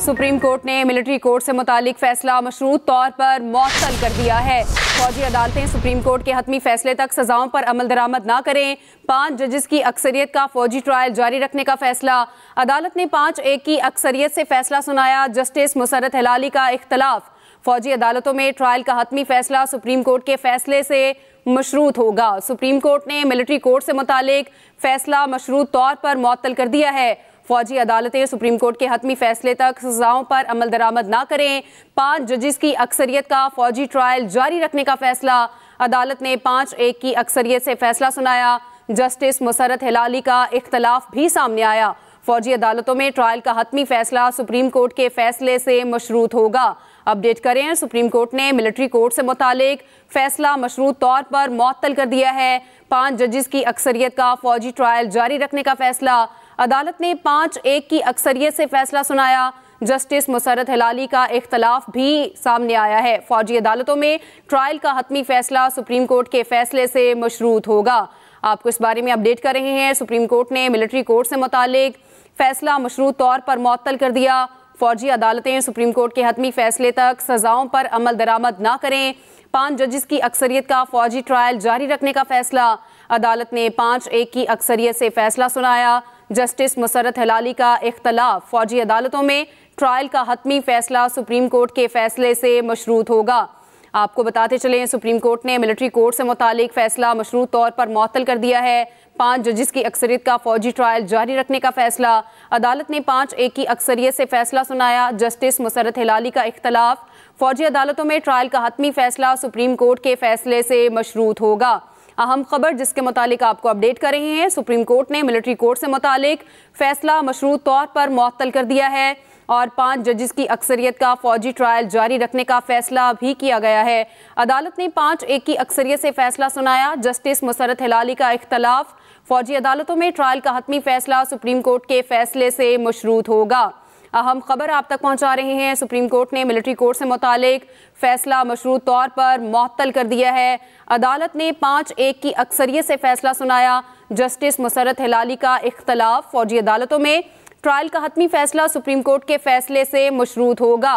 supreme Court ने military court से मुतालिक फैसला मशरूत तौर पर मौसल कर दिया है फौजी अदालतें सुप्रीम कोर्ट के हतमी फैसले तक सजाओं पर अमल दरामद ना करें पाँच जजेस की अक्सरियत का फौजी ट्रायल जारी रखने का फैसला अदालत ने पाँच एक की अक्सरियत से फैसला सुनाया जस्टिस मुसरत हलाली का इख्तलाफ फौजी अदालतों में ट्रायल का हतमी फैसला सुप्रीम कोर्ट के फैसले से मशरूत होगा सुप्रीम कोर्ट ने मिलिट्री कोर्ट से मुतालिक फैसला मशरूत तौर पर मअतल कर दिया है फौजी अदालतें सुप्रीम कोर्ट के हतमी फैसले तक सजाओं पर अमल दरामद ना करें पांच जजिस की अक्सरियत का फौजी ट्रायल जारी रखने का फैसला अदालत ने पांच एक की अक्सरियत से फैसला सुनाया जस्टिस मुसरत हिलाली का इख्तलाफ भी सामने आया फौजी अदालतों में ट्रायल का हतमी फैसला सुप्रीम कोर्ट के फैसले से मशरूत होगा अपडेट करें सुप्रीम कोर्ट ने मिलिट्री कोर्ट से मुतालिक फैसला मशरूत तौर पर मअतल कर दिया है पांच जजिस की अक्सरियत का फौजी ट्रायल जारी रखने का फैसला अदालत ने पाँच एक की अक्सरियत से फैसला सुनाया जस्टिस मुसरत हिलाली का इख्तलाफ भी सामने आया है फौजी अदालतों में ट्रायल का हतमी फैसला सुप्रीम कोर्ट के फैसले से मशरूत होगा आपको इस बारे में अपडेट कर रहे हैं सुप्रीम कोर्ट ने मिलिट्री कोर्ट से मुतालिक फैसला मशरूत तौर पर मअतल कर दिया फौजी अदालतें सुप्रीम कोर्ट के हतमी फैसले तक सजाओं पर अमल दरामद ना करें पांच जजिस की अक्सरियत का फौजी ट्रायल जारी रखने का फैसला अदालत ने पांच एक की अक्सरियत से फैसला सुनाया जस्टिस मुसरत हलाली का इख्तलाफ फौजी अदालतों में ट्रायल का हतमी फैसला सुप्रीम कोर्ट के फैसले से मशरूत होगा आपको बताते चले सुप्रीम कोर्ट ने मिलिट्री कोर्ट से मुतालिक फैसला मशरूत तौर पर मअतल कर दिया है पाँच जजिस की अक्सरियत का फौजी ट्रायल जारी रखने का फैसला अदालत ने पाँच एक की अक्सरियत से फैसला सुनाया जस्टिस मुसरत हिलाली का इख्तलाफ फौजी अदालतों में ट्रायल का हतमी फैसला सुप्रीम कोर्ट के फैसले से मशरूत होगा अहम खबर जिसके मुतालिक आपको अपडेट कर रहे हैं सुप्रीम कोर्ट ने मिलिट्री कोर्ट से मुतालिक फैसला मशरूत तौर पर मअतल कर दिया है और पांच जजेस की अक्सरियत का फौजी ट्रायल जारी रखने का फैसला भी किया गया है अदालत ने पांच एक की अक्सरियत से फैसला सुनाया जस्टिस मुसरत हिलाली का इख्तलाफ फौजी अदालतों में ट्रायल का हतमी फैसला सुप्रीम कोर्ट के फैसले से मशरूत होगा अहम खबर आप तक पहुंचा रहे हैं सुप्रीम कोर्ट ने मिलिट्री कोर्ट से मुतालिक फैसला मशरूत तौर पर मअतल कर दिया है अदालत ने पाँच एक की अक्सरियत से फैसला सुनाया जस्टिस मुसरत हिलाली का इख्तलाफ फौजी अदालतों में ट्रायल का हतमी फैसला सुप्रीम कोर्ट के फैसले से मशरूत होगा